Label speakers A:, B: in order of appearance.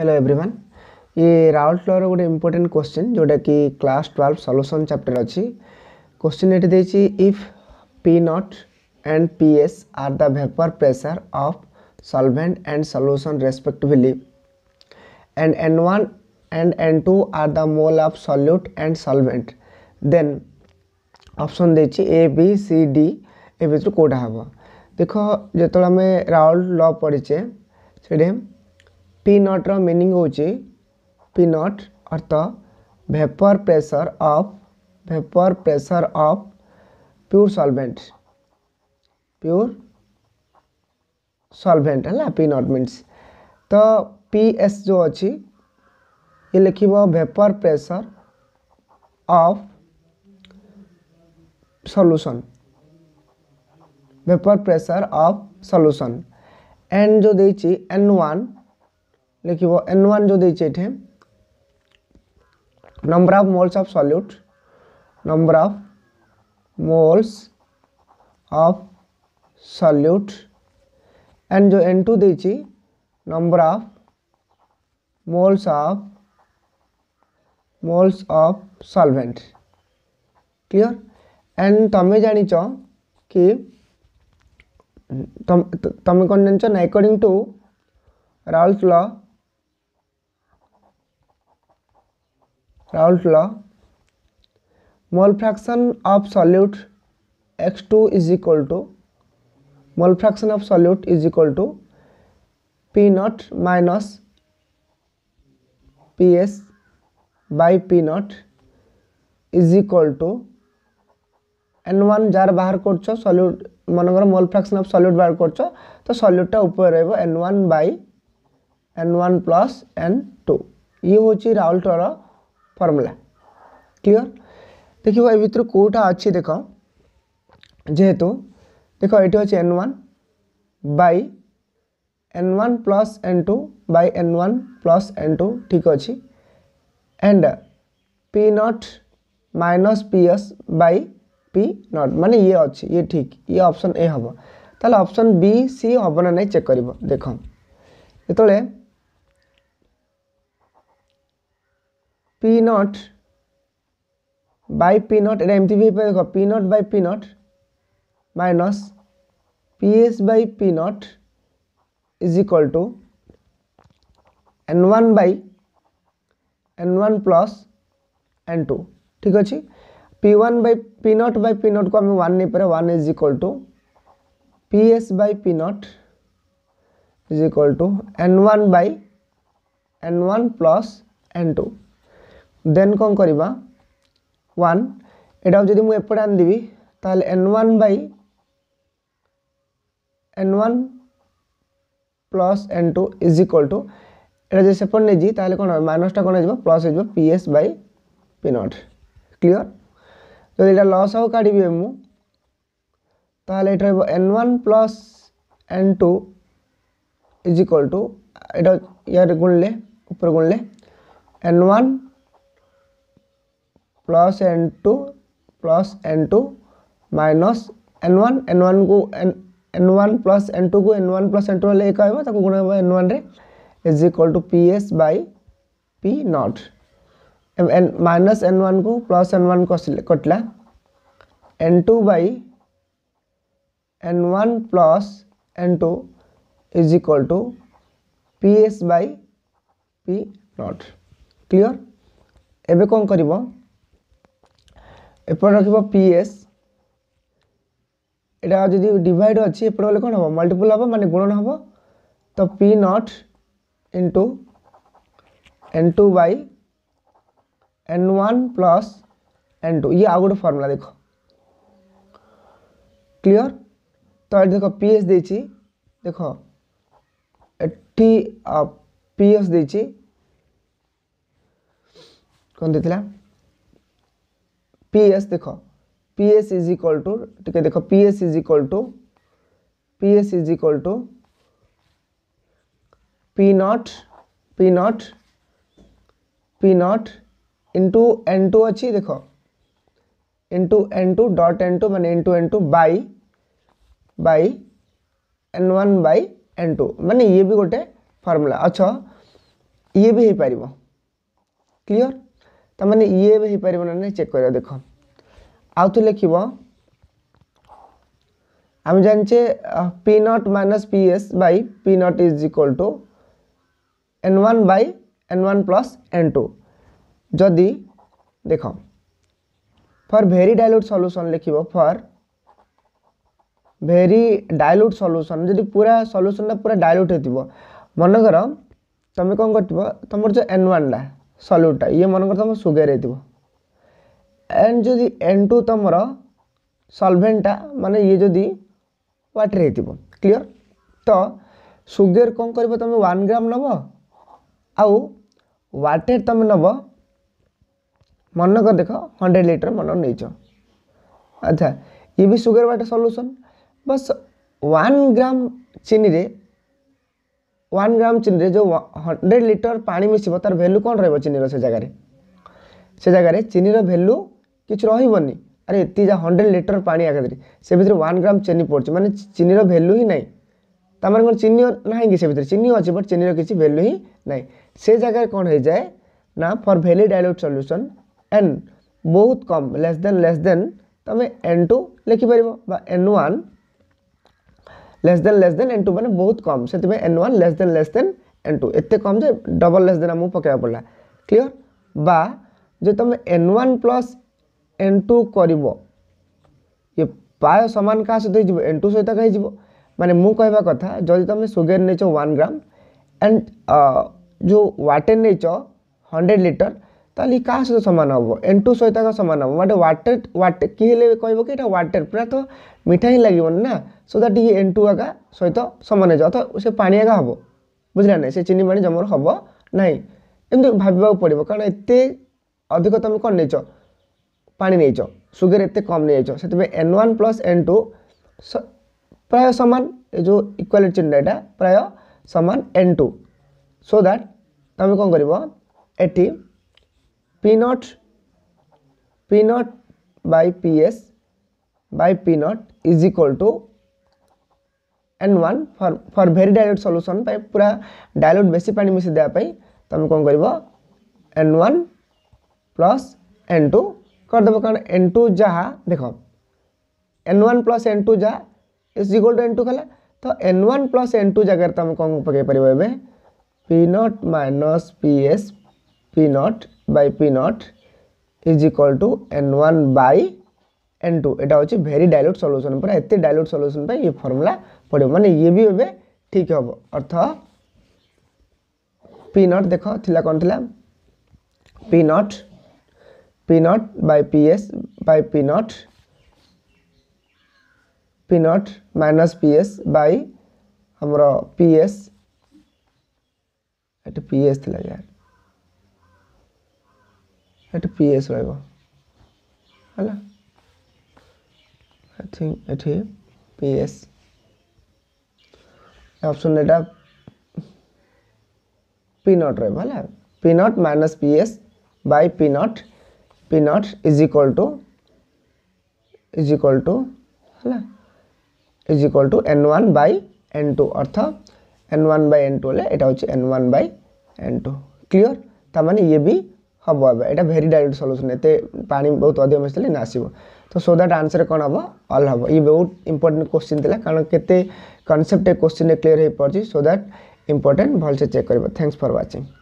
A: hello everyone ये ରାଉରକେଲାର ଗୋଟେ ଇମ୍ପୋର୍ଟାଣ୍ଟ କ୍ୱେଶ୍ଚିନ୍ ଯେଉଁଟାକି କ୍ଲାସ୍ ଟୁଏଲ୍ଭ ସଲ୍ୟୁସନ୍ ଚାପ୍ଟର ଅଛି କ୍ୱେଶ୍ଚିନ୍ ଏଠି ଦେଇଛି if P naught and P S are the vapour pressure of solvent and solution respectively and N one and N two are the mole of solute and solvent then option ଦେଇଛି A B C D A ଭିତରୁ କେଉଁଟା ହେବ ଦେଖ ଯେତେବେଳେ ଆମେ ରାଉଲ ଲ ପଢ଼ିଛେ ସେଠି P naught रिनिंग हूँ पी नट अर्थ vapour pressure of vapour pressure of pure solvent pure solvent है पी नट मीनस तो पी एस जो अच्छी ये लिख vapour pressure of solution vapour pressure of solution N जो देन ओन लिखब एन वन जो देखे number of moles of solute number of moles of solute and जो N two the number of moles of moles of solvent clear and तुम्हें जान कि तुम कौन जान according to Raoult's law Raoult law mole fraction of solute X two is equal to mole fraction of solute is equal to P naught minus P S by P naught is equal to N one जार बाहर कर मनकर मल fraction of salute बाहर कर तो सल्यूटा ऊपर रन one by N one plus N two ये हूँ राउल्टर फर्मूला क्लीयर देखिए ये कौटा अच्छे देख जेहेतु देख ये N one by N one plus N two by N one plus N two ठीक अच्छे and P naught minus P S by P naught मान ये अच्छे ये ठीक ये ऑप्शन ए हम तो ऑप्शन बी सी हम ना नहीं चेक कर देख जो पी नट बी नट एट एमती भी देख P naught B naught minus P S B naught is equal to N one N one plus N two ठीक अच्छे P one P naught B naught को आम वन नहीं पारे one is equal to P S B naught is equal to N one one one plus N two then କ'ଣ କରିବା one ଏଟାକୁ ଯଦି ମୁଁ ଏପଟେ ଆଣିଦେବି ତାହେଲେ N one by N one plus N two is equal to এটা যদি সেপট নিয়ে যাই তাহলে কোণ হবে মাইনসটা কোণ হয়ে প্লস হয়ে PS by P naught clear যদি এটা লস আউ কাড়বি মু তাহলে এটা রহব N one plus N two is equal to এটা ইয়ার গুণলে উপরে গুণলে N one plus N two plus N two minus N one N one को N one plus N two को N one plus N two हेल्ले एक हे गुण हम N one is equal to P S by P nut N minus N one को plus N one कटला N two by N one plus N two is equal to P S by P naught clear एवं कौन कर एपट S यहाँ जो did अच्छी एपट गले कौन हम मल्टीपुल हम मानते गुणन हम तो P naught two N two by N one plus N two ये आउ गोटे फर्मूला देख क्लीअर तो ये देख पी एस देख पी एस कौन देता पी एस देख P S is equal to टे देख P S is equal to P S is equal to P naught P naught P naught into N two अच्छी देख into N two dot N two मैंने into N two by by N one by N two मैंने ये भी गोटे formula अच्छा ये भी हो पार क्लीयर ତାମାନେ ଇଏ ଏବେ ହେଇପାରିବ ନା ନାହିଁ ଚେକ୍ କରିବା ଦେଖ ଆଉ ତୁ ଲେଖିବ ଆମେ ଜାଣିଛେ P naught minus P S by P naught is equal to N one by N one plus N two ଯଦି ଦେଖ ଫର୍ ଭେରି ଡାଇଲ୍ୟୁଟ୍ ସଲ୍ୟୁସନ୍ ଲେଖିବ ଫର୍ ভেরি ডাইলুট সলুসন যদি পুরা সলুসনটা পুরা ডাইলুট হয়ে মনে কর তুমি কম করব তোমার যে এন ওয়ানটা ସଲ୍ୟୁଟ୍ଟା ଇଏ ମନେକର ତୁମ ସୁଗାର ହେଇଥିବ ଏଣ୍ଡ ଯଦି ଏନ୍ ଟୁ ତୁମର ସଲଭେଣ୍ଟଟା ମାନେ ଇଏ ଯଦି ୱାଟର୍ ହେଇଥିବ କ୍ଲିଅର୍ ତ ସୁଗାର କ'ଣ କରିବ ତୁମେ ୱାନ୍ ଗ୍ରାମ୍ ନେବ ଆଉ ୱାଟର୍ ତୁମେ ନେବ ମନେକର ଦେଖ ହଣ୍ଡ୍ରେଡ଼ ଲିଟର ମନେକର ନେଇଛ ଆଚ୍ଛା ଇଏ ବି ସୁଗାର ୱାଟର୍ ସଲ୍ୟୁସନ୍ ବସ୍ ୱାନ୍ ଗ୍ରାମ୍ ଚିନିରେ ওয়ান ଗ୍ରାମ ଚିନିରେ ଯେଉଁ ହଣ୍ଡ୍ରେଡ଼ ଲିଟର ପାଣି ମିଶିବ ତା'ର ଭ୍ୟାଲୁ କ'ଣ ରହିବ ଚିନିର ସେ ଜାଗାରେ ସେ ଜାଗାରେ ଚିନିର ଭ୍ୟାଲୁ କିଛି ରହିବନି ଆରେ ଏତିକି ଯାହା ହଣ୍ଡ୍ରେଡ଼ ଲିଟର ପାଣି ଆଗରେ ସେ ଭିତରେ ୱାନ୍ ଗ୍ରାମ ଚିନି ପଡ଼ୁଛି ମାନେ ଚିନିର ଭ୍ୟାଲୁ ହିଁ ନାହିଁ ତା'ମାନେ କ'ଣ ଚିନି ନାହିଁ କି ସେ ଭିତରେ ଚିନି ଅଛି ବଟ୍ ଚିନିର କିଛି ଭ୍ୟାଲୁ ହିଁ ନାହିଁ ସେ ଜାଗାରେ କ'ଣ ହେଇଯାଏ ନା for very dilute solution N ବହୁତ କମ୍ ଲେସ୍ ଦେନ୍ ଲେସ୍ ଦେନ୍ ତୁମେ ଏନ୍ ଟୁ ଲେଖିପାରିବ ବା N one less than less than N two मैंने बहुत कम से N one less than less than N two एत कम जो डबल लेस देन आम पकड़ा पड़ा क्लीअर बा जो तुम N one plus N two कर ये प्राय सामान क्या सहित हो एन टू सहित कहीं मैंने कह कथा जदि तुम सुगर नहींच चो ग्राम एंड जो व्टेन नहीं चो हंड्रेड लिटर ताल क्या सहित सामान हम एन टू सहित सामान हम गोटे व्टर व्ट किए कह व्टर पूरा तो मिठा ही लगे ना सो दैट ये एन टू आका सहित सामान हो से पा एका हम बुझला ना से चीनी पा जमर हम ना एम भाव पड़ो कारण एत अधिक तुम कौन नहींच पा नहीं सुगर एत कम नहीं N one plus N two प्राय सामान जो इक्वाल चिन्हटा प्राय सामान एन टू सो दैट तुम कौन कर P naught P naught by PS by P naught is equal to N1 for for very dilute solution by pura dilute basic pani misi dea pai tam kong gariba N1 plus N2 kar dhaba kan N2 jaha dekha N1 plus N2 jaha is equal to N2 khala to N1 plus N2 jagar tam kong pake pari vayabe P naught minus PS P naught by P naught is equal to N one by N two এটা হচ্ছে very dilute solution পুরা এত dilute solution পাই ইয়ে formula পড়ব মানে ইয়ে B এবে ঠিক হব অর্থ পি নট দেখ লা কন লা P naught P naught by P S by P naught P naught minus P S by আমার পি এস এটা পি এস লা ইয়ার এটা পিএস রইবো হলা আথিন আঠে পিএস এই অপশন এটা পি নোট রইবা হলা P naught minus PS by P naught P naught is equal to is equal to হলা is equal to n1 by n2 অর্থ n1 বাই n2 এটা হচ্ছে n1 বাই n2 ক্লিয়ার তার মানে ই AB हम अब यहाँ भेरी डायरेक्ट सल्यूशन एत पा बहुत अधिक मिसले ना आसो तो सो दैट आनसर कौन हम अल हम ये बहुत इंपोर्टां क्वेश्चन था कारण केनसेप्ट क्वेश्चन क्लीयर हो पड़ी सो दैट इंपोर्टेंट भलसे चेक कर थैंक्स फर व्वाचिंग